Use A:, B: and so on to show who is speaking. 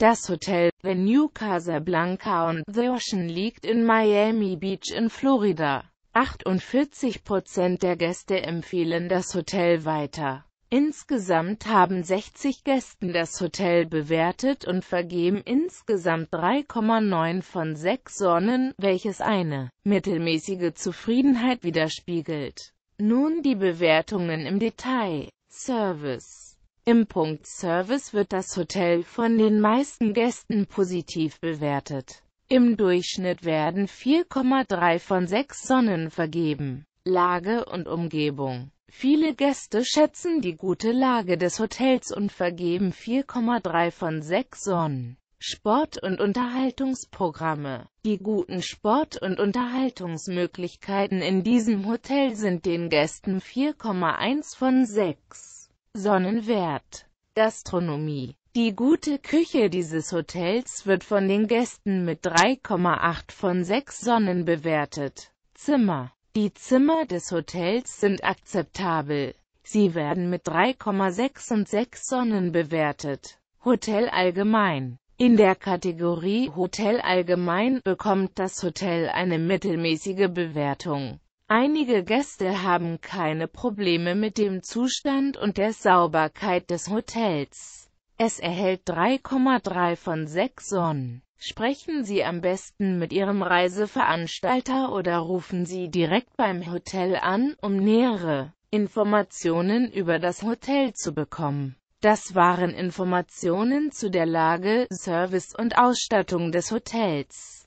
A: Das Hotel Venue Casablanca on the Ocean liegt in Miami Beach in Florida. 48% der Gäste empfehlen das Hotel weiter. Insgesamt haben 60 Gästen das Hotel bewertet und vergeben insgesamt 3,9 von 6 Sonnen, welches eine mittelmäßige Zufriedenheit widerspiegelt. Nun die Bewertungen im Detail. Service im Punkt Service wird das Hotel von den meisten Gästen positiv bewertet. Im Durchschnitt werden 4,3 von 6 Sonnen vergeben. Lage und Umgebung Viele Gäste schätzen die gute Lage des Hotels und vergeben 4,3 von 6 Sonnen. Sport- und Unterhaltungsprogramme Die guten Sport- und Unterhaltungsmöglichkeiten in diesem Hotel sind den Gästen 4,1 von 6. Sonnenwert. Gastronomie. Die gute Küche dieses Hotels wird von den Gästen mit 3,8 von 6 Sonnen bewertet. Zimmer. Die Zimmer des Hotels sind akzeptabel. Sie werden mit 3,6 und 6 Sonnen bewertet. Hotel allgemein. In der Kategorie Hotel allgemein bekommt das Hotel eine mittelmäßige Bewertung. Einige Gäste haben keine Probleme mit dem Zustand und der Sauberkeit des Hotels. Es erhält 3,3 von 6 Sonnen. Sprechen Sie am besten mit Ihrem Reiseveranstalter oder rufen Sie direkt beim Hotel an, um nähere Informationen über das Hotel zu bekommen. Das waren Informationen zu der Lage, Service und Ausstattung des Hotels.